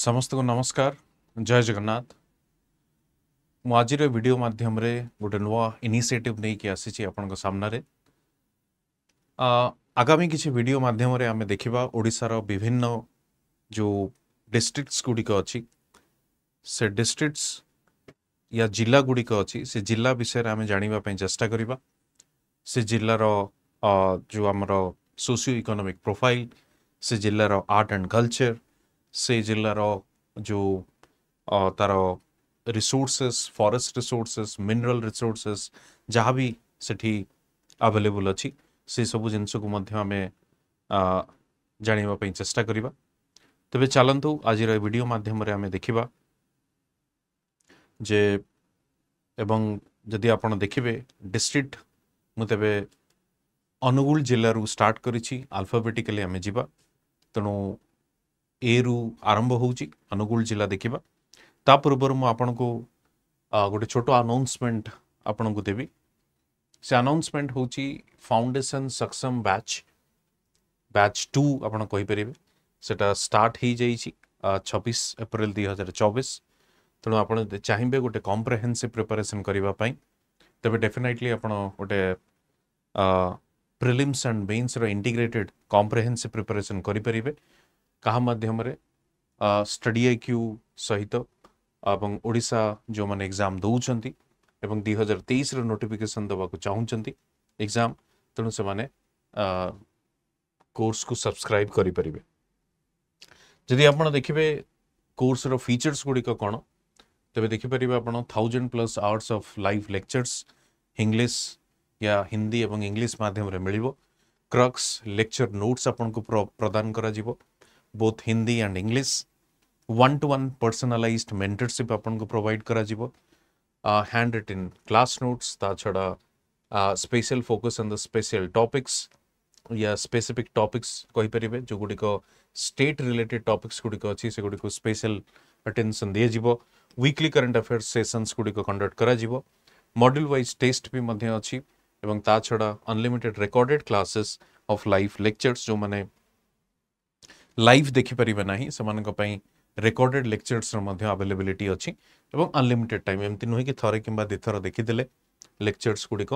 समस्त को नमस्कार जय जगन्नाथ मुझे भिडियो मध्यम गोटे नुआ इनिसीयटिव नहीं कि आपनर आगामी किसी भिड मध्यम आम देखा ओडार विभिन्न जो डिस्ट्रिक्ट गुड़िक अच्छी से डिस्ट्रिक्ट या जिला गुड़िक अच्छी से जिला विषय आम जानवापी चेस्टा करवा जिलार जो आमर सोशियो इकोनोमिक प्रोफाइल से जिलार आर्ट एंड कलचर से जिलार जो तार resources forest resources mineral resources जहाँ भी सी आवेलेबुल अच्छी से सब जिनस जानवाप चेस्टा करवा तेज चलतु आज भिडियो मध्यम आम देखा जे एवं जदि आप देखिए डिस्ट्रिक्ट मुझे अनुगुल जिलूार्ट करफाबेटिकाली आम जा तेणु ए रु आरंभ हो अनुगुल जिला देखा ता पूर्व मुझे गोटे छोट आनाउन्समेंट आपण को देवी से आनाउन्समेंट हूँ foundation Saksham batch batch two आपर से स्टार्ट हो जा छबिश एप्रिल दुई हजार चौबीस तेणु आप चाहिए गोटे कम्प्रेहेनसीव प्रिपेरेसन करने तेज डेफिनेटली आप गोटे prelims and mains rated comprehensive preparation करेंगे क्या मध्यम स्टडी आई क्यू सहित ओडा जो मैंने एग्जाम दौरान एवं दुई हजार तेईस नोटिफिकेसन देवाक चाहूँ एग्जाम तेणु से मैंने कोर्स को सब्सक्राइब करें जदि आप देखिए कोर्स रीचर्स गुड़िक कौन तेज देखिपर आप thousand plus hours of live lectures English या हिंदी और इंग्लीश मध्यम मिल क्रक्स लेक्चर नोट्स आपको प्रदान करा जीवो। Both Hindi and English one to one personalized mentorship आप प्रोवाइड कर हैंड रिटिन क्लास नोट्स ता छड़ा special focus on the special topics या स्पेसीफिक टॉपिक्स कहींपर जो गुड़िक स्टेट रिलेटेड टॉपिक्स गुड़िक अच्छी से गुड़ी स्पेशल अटेंशन दिज्व वीकली करेन्ट अफेयर्स सेसनस गुड़िक कंडक्ट कर मड्यूल वाइज टेस्ट भी अच्छी ताछड़ा unlimited recorded classes of live lectures जो मैंने लाइफ देखिपर ना से रेकर्डेड लेक्चर्स आभेलेबिलिटी अच्छी अनलिमिटेड टाइम एमती नुहे कि थे कि दिथर देखीदे लेक्चर्स गुड़िक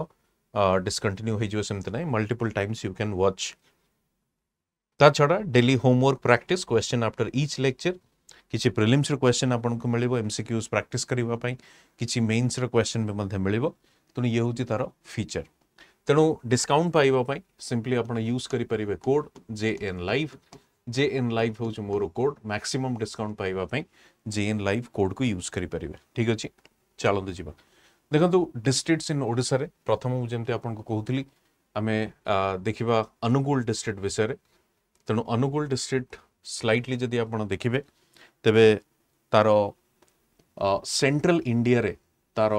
डिस्कंटिन्यू हो multiple times you can watch ता छड़ा daily homework practice question after each lecture किसी प्रिलिम्स क्वेश्चन आपको मिले एमसीक्यूज प्राक्ट करने किसी मेन्स रोशन भी ये हूँ तार फिचर तेणु डिस्काउंट पाइबापी सिंपली आप यूज करें code J N life J N live हूँ मोर कोड मैक्सीम डिस्काउंट पाइबापी जे एन लाइव कोड को यूज करें ठीक अच्छे चलत जावा देखो डिस्ट्रिक्ट इन ओडार प्रथम जमी आपको आम देखा अनुगूल डिस्ट्रिक्ट विषय तेणु अनुगूल डिस्ट्रिक्ट स्लैटली जदि आप देखिए तेरे तार सेट्राल इंडिया तार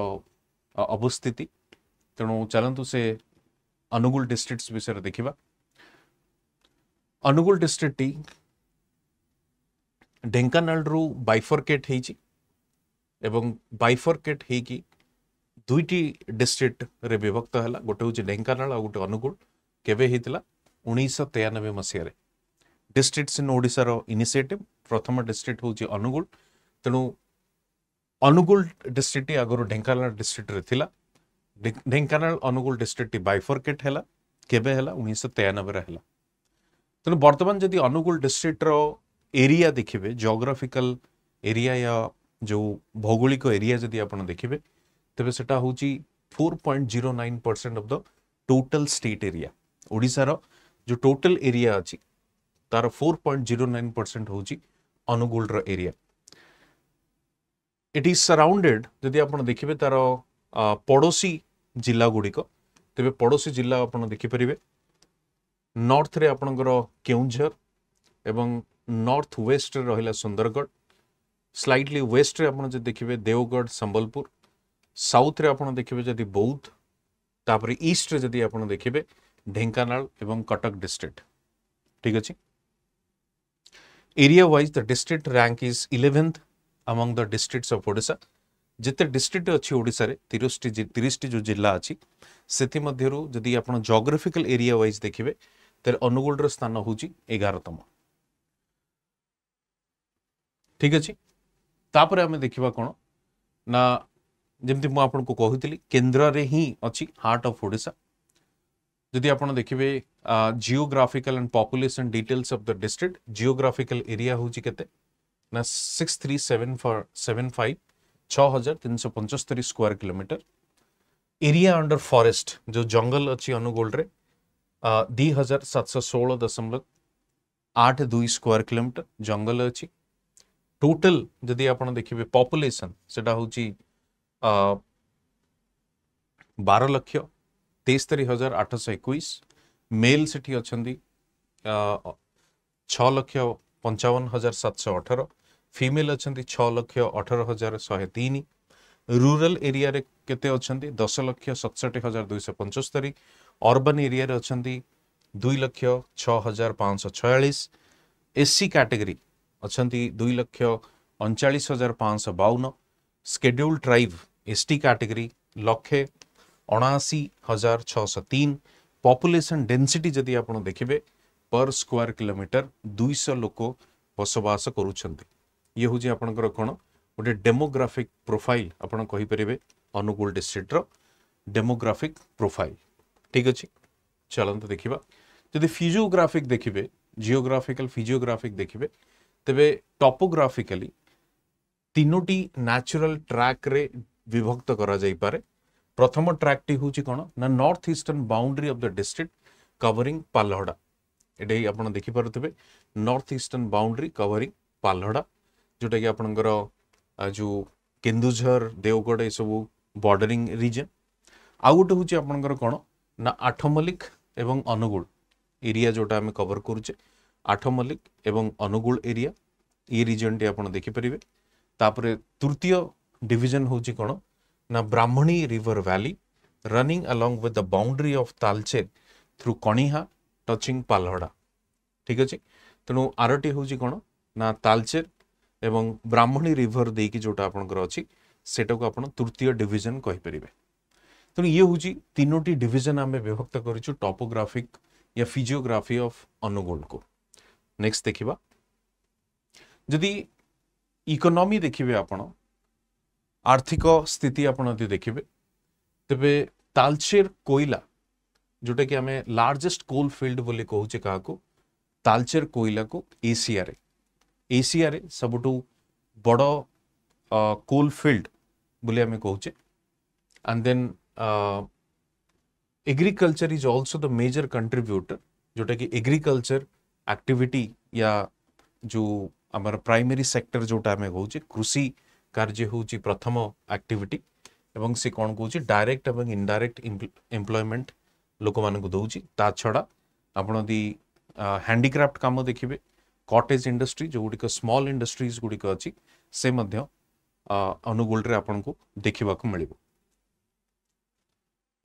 अवस्थित तेणु चलतु से अनुगूल डिस्ट्रिक्ट विषय देखा अनुगुल डिस्ट्रिक्ट ढेकाना रु बैफरकेट एवं बैफरकेट हो दुईट डिस्ट्रिक्ट विभक्त है गोटे हूँ ढेकाना आ गए अनुगुण के होता उन्नीस तेयानबे मसीह डिस्ट्रिक्ट इन ओडार इनिसीयटिव प्रथम डिस्ट्रिक्ट हूँ अनुगु तेणु अनुगुल डिस्ट्रिक्ट आगर ढेकाना डिस्ट्रिक्ट ढेकाना अनुगुल डिस्ट्रिक्ट बैफरकेट है केवे उन्नीस तेयानबे है ତେଣୁ ବର୍ତ୍ତମାନ ଯଦି ଅନୁଗୁଳ ଡିଷ୍ଟ୍ରିକ୍ଟର ଏରିଆ ଦେଖିବେ ଜୋଗ୍ରାଫିକାଲ ଏରିଆ ୟା ଯେଉଁ ଭୌଗୋଳିକ ଏରିଆ ଯଦି ଆପଣ ଦେଖିବେ ତେବେ ସେଟା ହେଉଛି four point zero nine percent of the total state area ଓଡ଼ିଶାର ଯେଉଁ ଟୋଟାଲ ଏରିଆ ଅଛି ତାର four point zero nine percent ହେଉଛି ଅନୁଗୁଳର ଏରିଆ ଇଟ୍ ଇଜ୍ ସରାଉଣ୍ଡେଡ୍ ଯଦି ଆପଣ ଦେଖିବେ ତାର ପଡ଼ୋଶୀ ଜିଲ୍ଲା ଗୁଡ଼ିକ ତେବେ ପଡ଼ୋଶୀ ଜିଲ୍ଲା ଆପଣ ଦେଖିପାରିବେ ନର୍ଥରେ ଆପଣଙ୍କର କେଉଁଝର ଏବଂ ନର୍ଥ ୱେଷ୍ଟରେ ରହିଲା ସୁନ୍ଦରଗଡ଼ ସ୍ଲାଇଟଲି ୱେଷ୍ଟରେ ଆପଣ ଯଦି ଦେଖିବେ ଦେଓଗଡ଼ ସମ୍ବଲପୁର ସାଉଥରେ ଆପଣ ଦେଖିବେ ଯଦି ବୌଦ୍ଧ ତାପରେ ଇଷ୍ଟରେ ଯଦି ଆପଣ ଦେଖିବେ ଢେଙ୍କାନାଳ ଏବଂ କଟକ ଡିଷ୍ଟ୍ରିକ୍ଟ ଠିକ୍ ଅଛି area wise the district rank is eleventh among the districts of Odisha ଯେତେ ଡିଷ୍ଟ୍ରିକ୍ଟ ଅଛି ଓଡ଼ିଶାରେ ତିରିଶଟି ତିରିଶଟି ଯେଉଁ ଜିଲ୍ଲା ଅଛି ସେଥିମଧ୍ୟରୁ ଯଦି ଆପଣ ଜୋଗ୍ରାଫିକାଲ ଏରିଆ ୱାଇଜ୍ ଦେଖିବେ तेरे अनुगुल स्थान हूँ एगारतम ठीक अच्छे तापर आम देखा कौन ना जमी मुझे कहती केन्द्र में ही अच्छी हार्ट अफ ओडा जी आप देखिए geographical and population details of the district geographical area हूँ के six three seven four seven five छः हजार तीन सौ पंचस्तरी square kilometre area under forest जो जंगल अच्छी अनुगोल दि हजार सात सौ दशमलव आठ दुई स्क्वायर किलोमीटर जंगल अच्छी टोटल जदि आप देखिए पपुलेसन से बार लक्ष तेस्तरी हजार आठश एक मेल से अच्छा छक्ष पंचावन हजार सौ अठर फिमेल अच्छा छक्ष अठर हजार शहे तीन रूराल एरिया के दस लक्ष सतसठ हजार दुईश पंचस्तरी अरबन एरिया अच्छा दुई लक्ष छ हजार पाँच छयास एस कैटेगरी अच्छा दुई लक्ष अड़चाश हजार पाँच बावन schedule tribe S T category लक्षे अणाशी हजार छः तीन पपुलेसन डेनसीटी जदि आप देखिए पर स्क्वायर कोमीटर दुईश लोक बसवास करे हूँ आप कौन गोटे डेमोग्राफिक प्रोफाइल आपड़ कहींपर अनुगुल डिस्ट्रिक्टर डेमोग्राफिक प्रोफाइल ঠিক ଅଛି ଚାଲନ୍ତୁ ଦେଖିବା ଯଦି ଫିଜିଓଗ୍ରାଫିକ୍ ଦେଖିବେ ଜିଓଗ୍ରାଫିକାଲ ଫିଜିଓଗ୍ରାଫିକ୍ ଦେଖିବେ ତେବେ ଟପୋଗ୍ରାଫିକାଲି ତିନୋଟି ନ୍ୟାଚୁରାଲ ଟ୍ରାକ୍ରେ ବିଭକ୍ତ କରାଯାଇପାରେ ପ୍ରଥମ ଟ୍ରାକ୍ଟି ହେଉଛି କ'ଣ ନା north eastern boundary of the district covering Pallahara ଏଠି ଆପଣ ଦେଖିପାରୁଥିବେ north eastern boundary covering Pallahara ଯେଉଁଟାକି ଆପଣଙ୍କର ଯେଉଁ କେନ୍ଦୁଝର ଦେଓଗଡ଼ ଏସବୁ ବର୍ଡରିଂ ରିଜନ୍ ଆଉ ଗୋଟେ ହେଉଛି ଆପଣଙ୍କର କ'ଣ না আঠমলিক এবং অনুগুল এরিয়া যেটা আমি কভর করুছে আঠমলিক এবং অনুগুল এরিয়া এই রিজনটি আপনার দেখিপারে তাপরে তৃতীয় ডিভিজন হচ্ছে কোণ না Brahmani river valley running along with the boundary of Talcher through Kaniha touching Pallahara ঠিক আছে তেণু আরটি হচ্ছে কোণ না তালচের এবং ব্রাহ্মণী রিভর দিয়ে যেটা আপনার অনেক সেটাকে আপনার তৃতীয় ডিভিজন কহিপারে ତେଣୁ ଇଏ ହେଉଛି ତିନୋଟି या फिजिओग्राफी अफ अनुगोल को नेक्स्ट देखा जदि इकोनोमी देखिए आप आर्थिक स्थिति आप देखिए तेरे तालचेर कोईला जोटा कि आम लार्जेस्ट कोल फिल्ड बोली कहे क्या तालचेर कोईला को एसीआर एसीआर सबुठ बड़ कोल फिल्ड बोली आम कहे and then agriculture is also the major contributor जोटा कि एग्रीकल्चर एक्टिविटी या जो आमर प्राइमरी सेक्टर जोटा आम कौन कृषि कार्य हूँ प्रथम एक्टिविटी एवं से कौन कौन डायरेक्ट एवं इनडायरेक्ट एम्प्लयमेंट लोक मान दौर ता छड़ा आप हैंडीक्राफ्ट कम देखिए कटेज इंडस्ट्री जो गुड़िक स्मल इंडस्ट्रीज गुड़िक अच्छी से uh, अनुगोल आपन को देखा मिले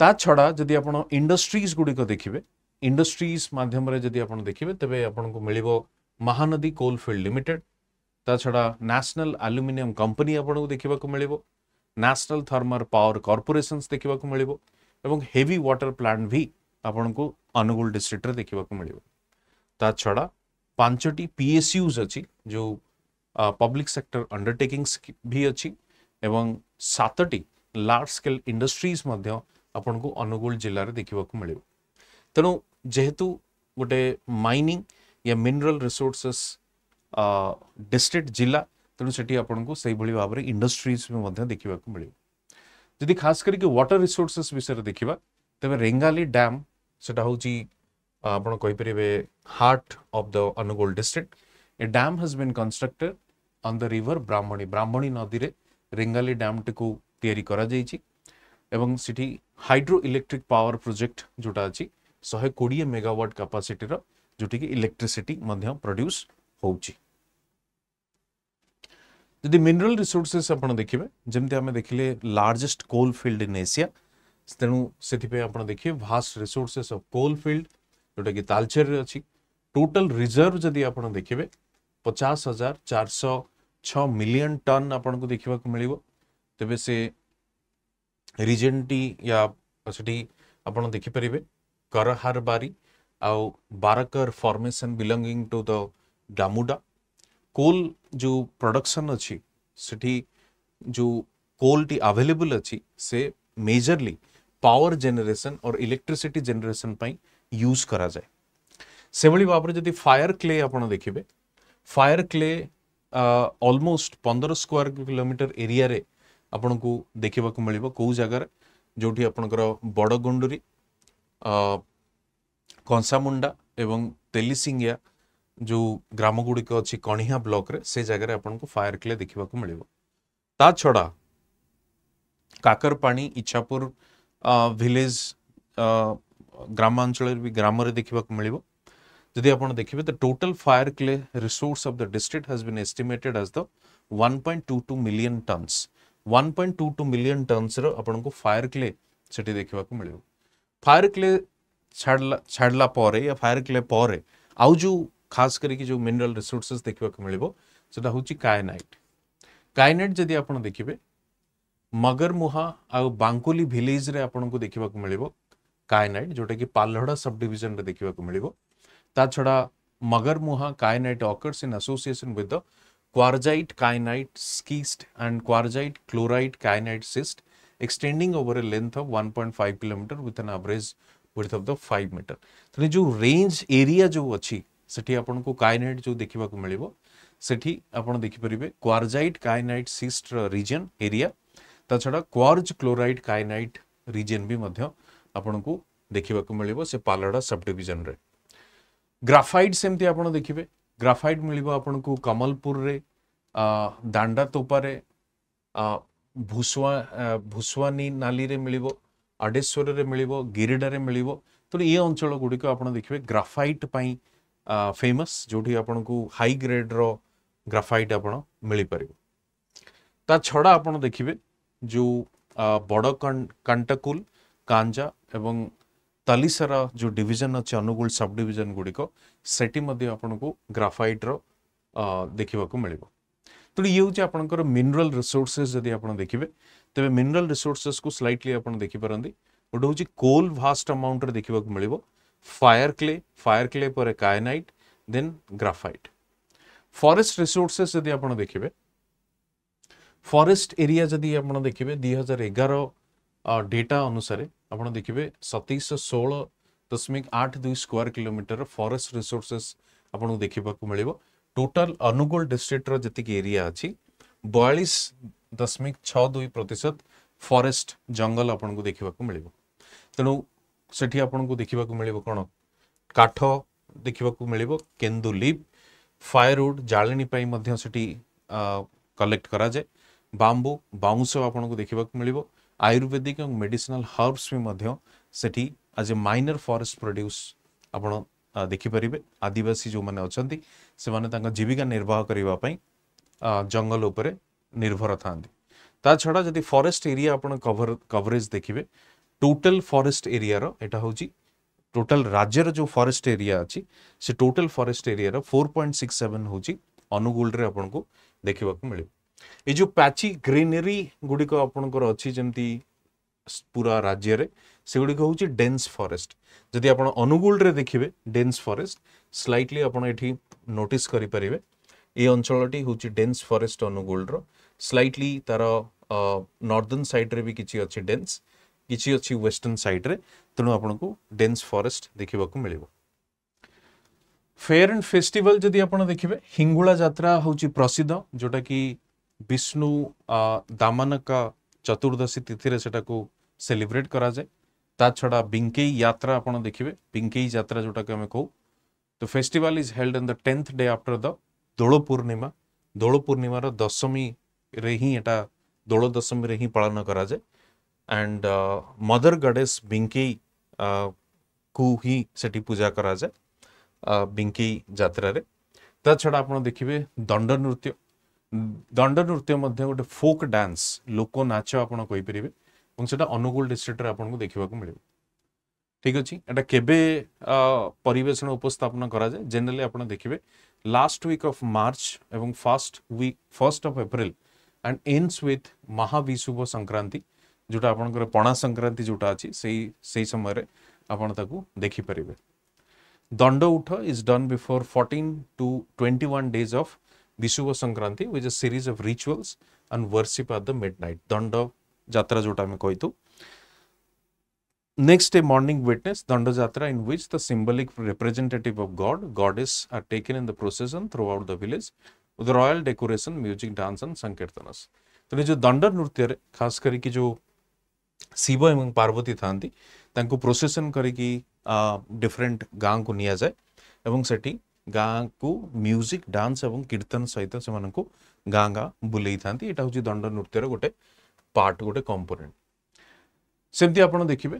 ता छड़ा जदि आप इंडस्ट्रीज गुड़िक देखिए इंडस्ट्रीज मध्यम जदि आप देखिए तेज को मिल महानदी कोलफिल्ड लिमिटेड ता छड़ा नेशनल आलुमिनियम कंपनी आपको देखा मिले नेशनल थर्मर पावर कॉर्पोरेशंस देखा मिल हेवी वाटर प्लांट भी को अनुगुल डिस्ट्रिक्ट देखा मिल छड़ा पांचटी पीएसयूज अच्छी जो पब्लिक सेक्टर अंडरटेकिंग्स भी अच्छी सतट लार्ज स्केल इंडस्ट्रीज আপনক অনুগুল জিলা রে দেখিবাকৈ মিলে তেনু যেহতু গটে মাইনিং ইয়া মিনারেল রিসোর্সেস আ ডিস্ট্রিক্ট জিলা তেনু সিটি আপনক সেই ভলি ভাবে ইন্ডাস্ট্রিজ ম মধ্য দেখিবাকৈ মিলে যদি খাস করিকে ওয়াটার রিসোর্সেস বিসরে দেখিবা তebe রেঙ্গালি ড্যাম সেটা হউজি আপনক কইপরিবে heart of the Angul district a dam has been constructed on the river Brahmani Brahmani নদীরে রেঙ্গালি ড্যামটিকু তিয়ারি করা যাইচি এবং সিটি हाइड्रो इलेक्ट्रिक पावर प्रोजेक्ट जोटा अच्छी शहे कोड़े मेगावाट कापासीटर जोटी इलेक्ट्रिसी प्रड्यूस हो जदि मिनराल रिसोर्सेस आप देखिए जमी आम देखिले लार्जेस्ट कोल फिल्ड इन एसिया तेणु से आप देखिए vast resources of coal field जोटा कि तालचेर अच्छी टोटल रिजर्व जदि आप देखिए पचास हजार चार शह छ मिलियन टन आपको देखा मिले तेज से रिजन टी या सेठी आपण देखि करहार बारी आउ Barakar formation belonging to the Damuda coal जो प्रोडक्शन अच्छी से जो कोल टी अवेलेबल अच्छी से मेजरली पावर जनरेशन और इलेक्ट्रिसिटी जनरेशन पई यूज करा जाए सेवळी बापर जदि फायर क्ले आप देखिए फायर क्ले अलमोस्ट पंद्रह स्क्वायर किलोमीटर एरिया रे আপনক দেখিবাকৈ মিলিব কো জাগার জটি আপনক বড় গুন্ডুরি কনসা মুন্ডা এবং তেলিসিঙ্গিয়া জ গ্রাম গুড়িক অচি কনিহা ব্লক রে সেই জাগারে আপনক ফায়ার ক্লে দেখিবাকৈ মিলিব তা ছড়া কাকারপানি ইচাপুর ভিলেজ গ্রামাঞ্চলৰ ভি গ্রামারে দেখিবাকৈ মিলিব যদি আপন দেখিবে ত total fire clay resource of the district has been estimated as the 1.22 million tons one million terms fire clay से देखा मिले फायर क्ले छाड़ला छाड़ला या फायर क्ले पर आउ जो खास करके जो मिनरल रिसोर्सेस देखा मिले से कायनाइट कायनाइट जदि आप देखिए मगरमुहा आ बांकुली भिलेज आपको देखा मिले कायनाइट जोटा कि पल्लड़ा सब डिजन में देखा मिले ता छड़ा Magarmuha kyanite occurs in association with the quartzite kyanite schist and quartzite chlorite kyanite schist extending over a length of 1.5 km with an average width of the 5 meter ତେଣୁ ଯୋଉ range area ଯୋଉ ଅଛି ସେଠି ଆପଣଙ୍କୁ kyanite ଯୋଉ ଦେଖିବାକୁ ମିଳିବ ସେଠି ଆପଣ ଦେଖିପାରିବେ quartzite kyanite schist region area ତା ଛଡ଼ା quartz chloride kyanite region ବି ମଧ୍ୟ ଆପଣଙ୍କୁ ଦେଖିବାକୁ ମିଳିବ ସେ ପାଲଡ଼ା ସବ୍ ଡିଭିଜନରେ ଗ୍ରାଫାଇଟ୍ ସେମିତି ଆପଣ ଦେଖିବେ ग्राफाइट मिल आपको कमलपुर दांडा तोपारे भूसवा भूसवानी नाली मिल अडेश्वर से मिल गिरीडे मिल ते अंचल गुड़िक आप देखिए ग्राफाइट पाई फेमस जो आपको हाई ग्रेड्र ग्राफाइट आप पार छड़ा आप देखिए जो बड़ कंटाकुल कांजा एवं तालीसार जो डिजन अच्छे अनुगुण सब डिजन गुड़िक से आपको ग्राफाइट्र देखा मिल तेनाली आप मिनराल रिसोर्सेस जब आप देखिए तेज मिनराल रिसोर्से को स्लैटली आज देखिपारे गोटे हूँ कोल भास्ट अमाउंट देखा मिले फायर क्ले फायर क्ले पर kyanite then graphite forest resources जब आप देखिए फरेस्ट एरिया जदि आप देखिए दुई हजार एगार डेटा अनुसार आप देखिए सतैश षोल दशमिक आठ दुई स्क्वयर किलोमीटर फरेस्ट रिसोर्सेस आपको देखा मिले टोटाल अनुगोल डिस्ट्रिक्टर जी एरिया अच्छी बयालीस दशमिक छ दुई प्रतिशत फरेस्ट जंगल आपको देखा मिले तेणु से देखा मिले कौन काठ देखा मिले केन्दुलीप फायरवुड जालिणी से कलेक्ट कराए बांबू बाउंश आपको देखा मिले आयुर्वेदिक मेडिसनाल हर्बस भी सेठी आज ए माइनर फरेस्ट प्रड्यूस आप देखिपर आदिवासी जो मैंने अच्छा से मैंने जीविका निर्वाह करने जंगल उपर निर्भर था छड़ा जदि फरेस्ट एरिया आप कभर कवरेज देखिए टोटल फरेस्ट एरिया यहाँ हूँ टोटल राज्यर जो फरेस्ट एरिया अच्छी से total forest area four point six seven हूँ अनुगुल देखा मिले ଏ ଯେଉଁ ପ୍ୟାଚି ଗ୍ରିନେରୀ ଗୁଡ଼ିକ ଆପଣଙ୍କର ଅଛି ଯେମିତି ପୁରା ରାଜ୍ୟରେ ସେଗୁଡ଼ିକ ହେଉଛି ଡେନ୍ସ ଫରେଷ୍ଟ ଯଦି ଆପଣ ଅନୁଗୁଳରେ ଦେଖିବେ ଡେନ୍ସ ଫରେଷ୍ଟ ସ୍ଲାଇଟଲି ଆପଣ ଏଠି ନୋଟିସ୍ କରିପାରିବେ ଏ ଅଞ୍ଚଳଟି ହେଉଛି ଡେନ୍ସ ଫରେଷ୍ଟ ଅନୁଗୁଳର ସ୍ଲାଇଟଲି ତାର ନର୍ଦର୍ଣ୍ଣ ସାଇଡ଼୍ରେ ବି କିଛି ଅଛି ଡେନ୍ସ କିଛି ଅଛି ୱେଷ୍ଟର୍ଣ୍ଣ ସାଇଡ଼୍ରେ ତେଣୁ ଆପଣଙ୍କୁ ଡେନ୍ସ ଫରେଷ୍ଟ ଦେଖିବାକୁ ମିଳିବ ଫେୟାର ଆଣ୍ଡ ଫେଷ୍ଟିଭାଲ ଯଦି ଆପଣ ଦେଖିବେ ହିଙ୍ଗୁଳା ଯାତ୍ରା ହେଉଛି ପ୍ରସିଦ୍ଧ ଯେଉଁଟାକି विष्णु दामन का चतुर्दशी तिथि से सेलिब्रेट करा जाए ता छड़ा बिंकेई यात्रा आप देखिए बिंकेई यात्रा जोटा के कहू तो festival is held in the tenth day after the Dol Purnima Dol पूर्णिमार दशमी ही यहाँ दोल दशमी ही पालन करा जाए एंड मदर गडेस बिंकेई को ही सेठी पूजा करा जाए बिंकेई जात छड़ा आप देखिए दंड नृत्य दंड नृत्य मध्य गोटे फोक डांस लोक नाच आपर से अनुगुल डिस्ट्रिक्ट देखा मिले ठीक अच्छे एट के परेषण उपस्थापन करा जाए जेनेली आप देखिए लास्ट विक अफ मार्च एवं first week first of April and ends with Mahavishuva Sankranti जो आप संक्रांति जोटा अच्छी से समय आपको देखिपर दंड उठ is done before fourteen to twenty one days of Vishuva Sankranti with a series of rituals and worship at the midnight Danda Jatra जोटा में next day morning witness Danda Jatra in which the symbolic representative of god god is are taken in the procession throughout the village with royal decoration music dance and sankirtan तो जो दंड नृत्य खास कर शिव एवं पार्वती था प्रोसेसन कर डिफरेन्ट गाँ को निया जाए सेठी ଗାଁକୁ ମ୍ୟୁଜିକ୍ ଡାନ୍ସ ଏବଂ କୀର୍ତ୍ତନ ସହିତ ସେମାନଙ୍କୁ ଗାଁ ଗାଁ ବୁଲେଇଥାନ୍ତି ଏଇଟା ହେଉଛି ଦଣ୍ଡ ନୃତ୍ୟର ଗୋଟେ ପାର୍ଟ ଗୋଟେ କମ୍ପୋନେଣ୍ଟ ସେମିତି ଆପଣ ଦେଖିବେ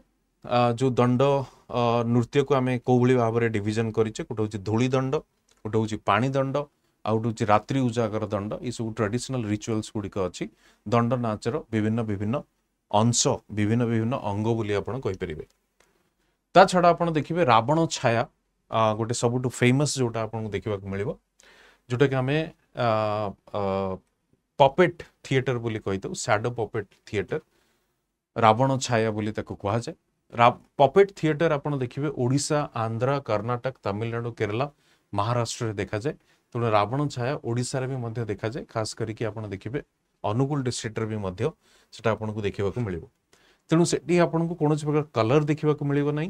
ଯେଉଁ ଦଣ୍ଡ ନୃତ୍ୟକୁ ଆମେ କୋଉଭଳି ଭାବରେ ଡିଭିଜନ୍ କରିଛେ ଗୋଟେ ହେଉଛି ଧୂଳି ଦଣ୍ଡ ଗୋଟେ ହେଉଛି ପାଣି ଦଣ୍ଡ ଆଉ ଗୋଟେ ହେଉଛି ରାତ୍ରି ଉଜାଗର ଦଣ୍ଡ ଏସବୁ ଟ୍ରାଡିସନାଲ୍ ରିଚୁଆଲ୍ସ ଗୁଡ଼ିକ ଅଛି ଦଣ୍ଡ ନାଚର ବିଭିନ୍ନ ବିଭିନ୍ନ ଅଂଶ ବିଭିନ୍ନ ବିଭିନ୍ନ ଅଙ୍ଗ ବୋଲି ଆପଣ କହିପାରିବେ ତା ଛଡ଼ା ଆପଣ ଦେଖିବେ ରାବଣ ଛାୟା गोटे सब फेमस जो देखा मिले जोटा कि आम पपेट थिएटर बोली कही था shadow puppet theatre Ravana Chhaya बोली कह जाए पपेट थिएटर आप देखिए ओडा आंध्र कर्णाटक तमिलनाडु केरला महाराष्ट्र देखा जाए तेनाली रावण छाय ओडार भी देखा जाए खास करके आप देखिए अनुगुल डिस्ट्रिक्टर भी आपको देखा मिले तेणु से कौन प्रकार कलर देखा मिलना ना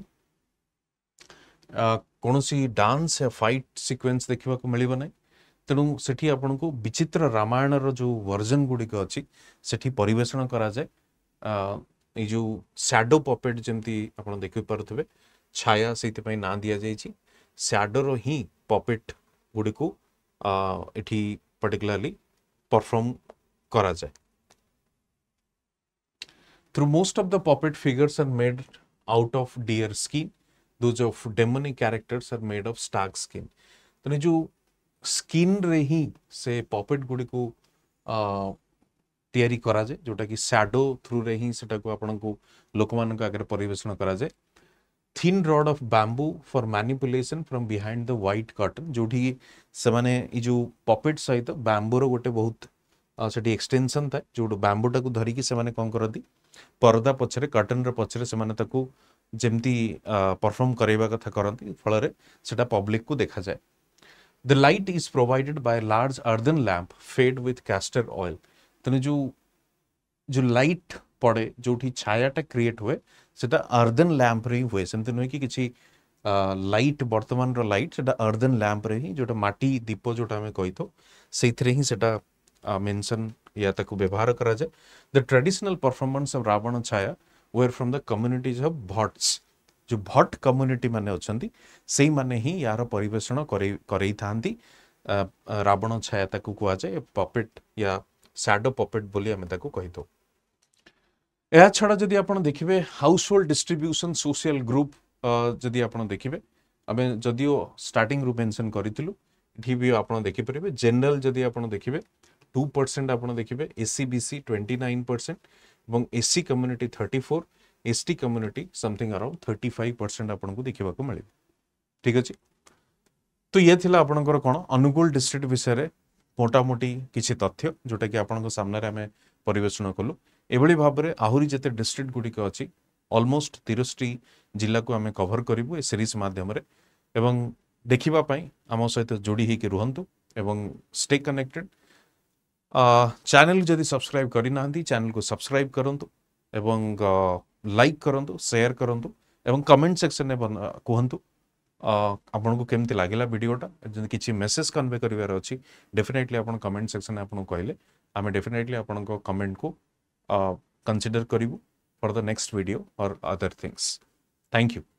कौन सी डांस या फाइट सिक्वेन्स देखा मिलना तेणु से विचित्र रामायण जो वर्जन गुड़िक अच्छी से परेषण कराए जो सैडो पपेट जमी आप देख पारे छाय से ना दि जाइए सैडोर ही पपेट गुड़ी इटि पर्टिकुलाली परफर्म करा through most of the puppet figures are made out of deer skin those of demonic characters are made of stark skin ତେଣୁ ଯୋଉ ସ୍କିନ୍ ରେ ହିଁ ସେ ପପେଟ୍ ଗୁଡ଼ିକୁ ତିଆରି କରାଯାଏ ଯୋଉଟାକି ସ୍ୟାଡୋ ଥ୍ରୁରେ ହିଁ ସେଟାକୁ ଆପଣଙ୍କୁ ଲୋକମାନଙ୍କ ଆଗରେ ପରିବେଷଣ କରାଯାଏ thin rod of bamboo for manipulation from behind the white cotton ଯେଉଁଠିକି ସେମାନେ ଏଇ ଯେଉଁ ପପେଟ୍ ସହିତ ବାମ୍ବୁର ଗୋଟେ ବହୁତ ସେଠି ଏକ୍ସଟେନସନ୍ ଥାଏ ଯେଉଁଠୁ ବାମ୍ବୁଟାକୁ ଧରିକି ସେମାନେ କ'ଣ କରନ୍ତି ପରଦା ପଛରେ କଟନ୍ର ପଛରେ ସେମାନେ ତାକୁ जमी परफर्म करवा करती फल पब्लिक को देखा जाए the light is provided by large earthen lamp fed with castor oil तेने जो जो लाइट पड़े जो छायटा क्रिएट हुए सेटा अर्दन लैंप रे हुए से नुह कि लाइट बर्तमान लाइट से अर्दन लैंप रे जो मटी दीप जो कही थोटा मेनसन या व्यवहार करा जाए the traditional performance of Ravana Chhaya were from the communities of Bhats ଯେଉଁ ଭଟ୍ କମ୍ୟୁନିଟି ମାନେ ଅଛନ୍ତି ସେଇମାନେ ହିଁ ଏହାର ପରିବେଷଣ କରେଇ କରେଇଥାନ୍ତି ରାବଣ ଛାୟା ତାକୁ କୁହାଯାଏ ପପେଟ୍ ୟା ସ୍ୟାଡ଼ୋ ପପେଟ୍ ବୋଲି ଆମେ ତାକୁ କହିଥାଉ ଏହା ଛଡ଼ା ଯଦି ଆପଣ ଦେଖିବେ household distribution social group ଯଦି ଆପଣ ଦେଖିବେ ଆମେ ଯଦିଓ ଷ୍ଟାର୍ଟିଂରୁ ମେନସନ୍ କରିଥିଲୁ ଏଠି ବି ଆପଣ ଦେଖିପାରିବେ ଜେନେରାଲ୍ ଯଦି ଆପଣ ଦେଖିବେ ଟୁ ପରସେଣ୍ଟ ଆପଣ ଦେଖିବେ S C B C twenty nine percent এবং SC community thirty four S T community something around thirty five percent ଆପଣଙ୍କୁ ଦେଖିବାକୁ ମିଳିବ ଠିକ୍ ଅଛି ତ ଇଏ ଥିଲା ଆପଣଙ୍କର କ'ଣ ଅନୁଗୁଳ ଡିଷ୍ଟ୍ରିକ୍ଟ ବିଷୟରେ ମୋଟାମୋଟି କିଛି ତଥ୍ୟ ଯେଉଁଟାକି ଆପଣଙ୍କ ସାମ୍ନାରେ ଆମେ ପରିବେଷଣ କଲୁ ଏଭଳି ଭାବରେ ଆହୁରି ଯେତେ ଡିଷ୍ଟ୍ରିକ୍ଟ ଗୁଡ଼ିକ ଅଛି ଅଲମୋଷ୍ଟ ତିରିଶଟି ଜିଲ୍ଲାକୁ ଆମେ କଭର କରିବୁ ଏ ସିରିଜ୍ ମାଧ୍ୟମରେ ଏବଂ ଦେଖିବା ପାଇଁ ଆମ ସହିତ ଯୋଡ଼ି ହେଇକି ରୁହନ୍ତୁ ଏବଂ ଷ୍ଟେ କନେକ୍ଟେଡ଼ चैनल जदि सब्सक्राइब करना चैनल को सब्सक्राइब करूँ एवं लाइक करूँ सेयर करूँ एवं कमेंट सेक्शन में कहतु आपन को कमी लगे भिडटा जो कि मेसेज कन्वे करार अच्छी डेफिनेटली आज कमेंट सेक्शन में आपको कहले आम डेफिनेटली आपण कमेंट को कन्सीडर करूँ फर द नेक्स्ट वीडियो और अदर थिंग्स थैंक यू